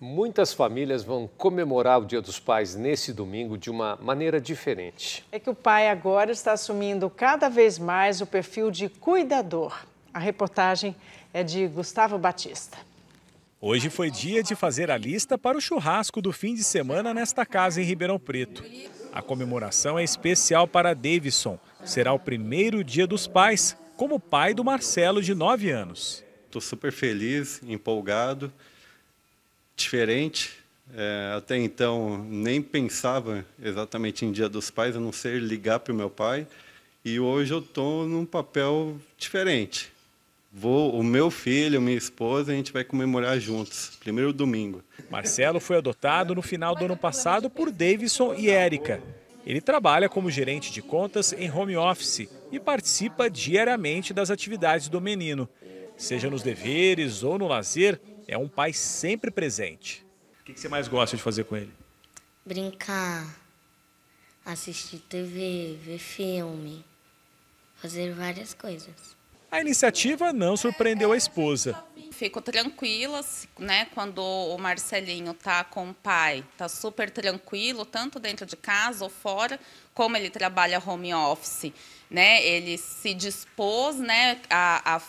Muitas famílias vão comemorar o Dia dos Pais nesse domingo de uma maneira diferente. É que o pai agora está assumindo cada vez mais o perfil de cuidador. A reportagem é de Gustavo Batista. Hoje foi dia de fazer a lista para o churrasco do fim de semana nesta casa em Ribeirão Preto. A comemoração é especial para Davidson. Será o primeiro Dia dos Pais como pai do Marcelo, de 9 anos. Estou super feliz, empolgado diferente. É, até então, nem pensava exatamente em Dia dos Pais, a não ser ligar para o meu pai. E hoje eu estou num papel diferente. Vou, o meu filho, minha esposa, a gente vai comemorar juntos, primeiro domingo. Marcelo foi adotado no final do ano passado por Davidson e Érica. Ele trabalha como gerente de contas em home office e participa diariamente das atividades do menino. Seja nos deveres ou no lazer, é um pai sempre presente. O que, você mais gosta de fazer com ele? Brincar, assistir TV, ver filme, fazer várias coisas. A iniciativa não surpreendeu a esposa. Fico tranquila, né, quando o Marcelinho tá com o pai, tá super tranquilo, tanto dentro de casa ou fora, como ele trabalha home office, né? Ele se dispôs, né, a, a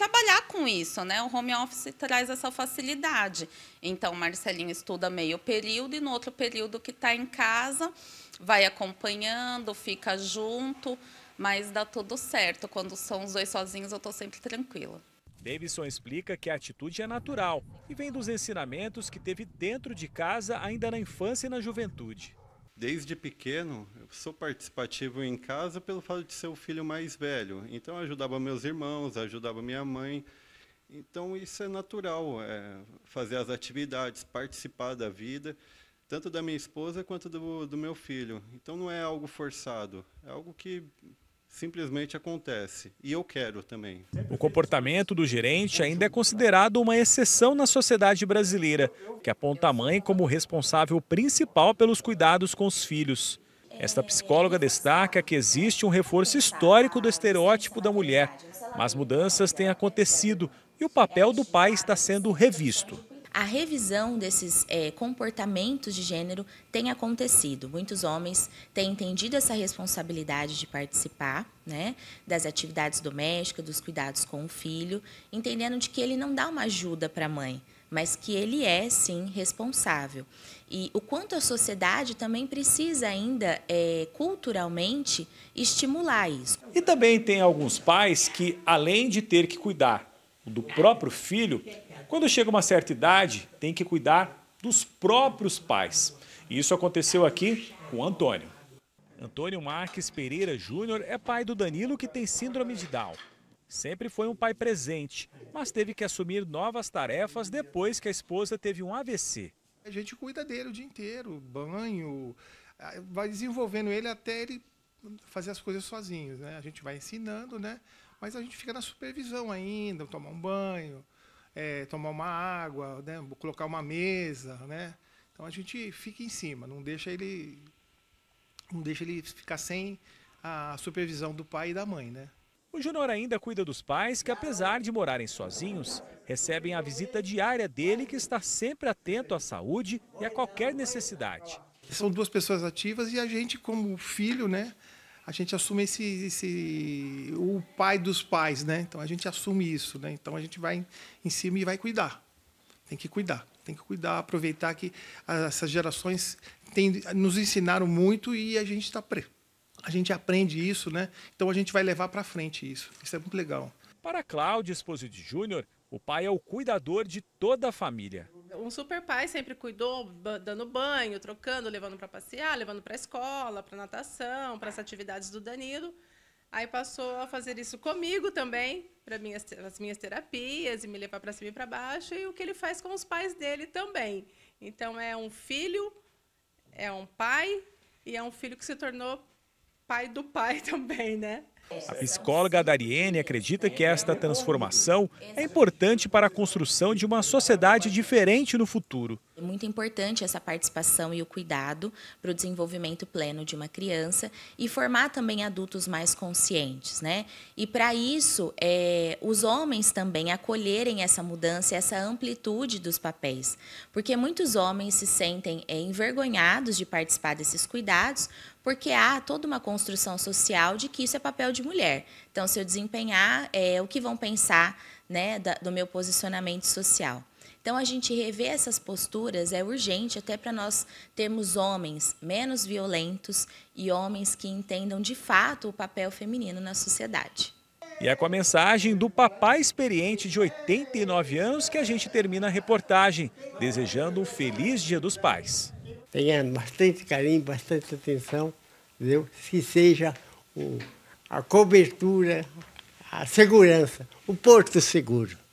trabalhar com isso, né? O home office traz essa facilidade. Então, Marcelinho estuda meio período e no outro período que está em casa, vai acompanhando, fica junto, mas dá tudo certo. Quando são os dois sozinhos, eu estou sempre tranquila. Davidson explica que a atitude é natural e vem dos ensinamentos que teve dentro de casa ainda na infância e na juventude desde pequeno, eu sou participativo em casa pelo fato de ser o filho mais velho. Então, eu ajudava meus irmãos, ajudava minha mãe. Então, isso é natural, é, fazer as atividades, participar da vida, tanto da minha esposa quanto do, do meu filho. Então, não é algo forçado, é algo que simplesmente acontece. E eu quero também. O comportamento do gerente ainda é considerado uma exceção na sociedade brasileira, que aponta a mãe como responsável principal pelos cuidados com os filhos. Esta psicóloga destaca que existe um reforço histórico do estereótipo da mulher, mas mudanças têm acontecido e o papel do pai está sendo revisto a revisão desses é, comportamentos de gênero tem acontecido. Muitos homens têm entendido essa responsabilidade de participar né, das atividades domésticas, dos cuidados com o filho, entendendo de que ele não dá uma ajuda para a mãe, mas que ele é sim responsável. E o quanto a sociedade também precisa ainda é, culturalmente estimular isso. E também tem alguns pais que, além de ter que cuidar do próprio filho, quando chega uma certa idade, tem que cuidar dos próprios pais. E isso aconteceu aqui com Antônio. Antônio Marques Pereira Júnior é pai do Danilo, que tem síndrome de Down. Sempre foi um pai presente, mas teve que assumir novas tarefas depois que a esposa teve um AVC. A gente cuida dele o dia inteiro, banho, vai desenvolvendo ele até ele fazer as coisas sozinho, né? A gente vai ensinando, né? Mas a gente fica na supervisão ainda, tomar um banho, é, tomar uma água, né? colocar uma mesa, né? Então a gente fica em cima, não deixa ele, não deixa ele ficar sem a supervisão do pai e da mãe, né? O Júnior ainda cuida dos pais que, apesar de morarem sozinhos, recebem a visita diária dele, que está sempre atento à saúde e a qualquer necessidade. São duas pessoas ativas e a gente, como filho, né, a gente assume esse, esse o pai dos pais, né? Então a gente assume isso, né? Então a gente vai em cima e vai cuidar. Tem que cuidar, tem que cuidar, aproveitar que essas gerações nos ensinaram muito e a gente está pre. A gente aprende isso, né? Então a gente vai levar para frente isso. Isso é muito legal. Para Cláudio Esposo de Júnior, o pai é o cuidador de toda a família um super pai sempre cuidou, dando banho, trocando, levando para passear, levando para escola, para natação, para as atividades do Danilo. Aí passou a fazer isso comigo também, para minhas as minhas terapias e me levar para cima e para baixo e o que ele faz com os pais dele também. Então é um filho, é um pai e é um filho que se tornou pai do pai também, né? A psicóloga Dariene acredita que esta transformação é importante para a construção de uma sociedade diferente no futuro. É muito importante essa participação e o cuidado para o desenvolvimento pleno de uma criança e formar também adultos mais conscientes, né? E para isso, é, os homens também acolherem essa mudança, essa amplitude dos papéis, porque muitos homens se sentem é, envergonhados de participar desses cuidados, porque há toda uma construção social de que isso é papel de mulher. Então, se eu desempenhar, é, o que vão pensar, né, da, do meu posicionamento social? Então, a gente rever essas posturas é urgente até para nós termos homens menos violentos e homens que entendam de fato o papel feminino na sociedade. E é com a mensagem do papai experiente de 89 anos que a gente termina a reportagem, desejando um feliz Dia dos Pais. Tenha bastante carinho, bastante atenção, entendeu? que seja o, a cobertura, a segurança, o porto seguro.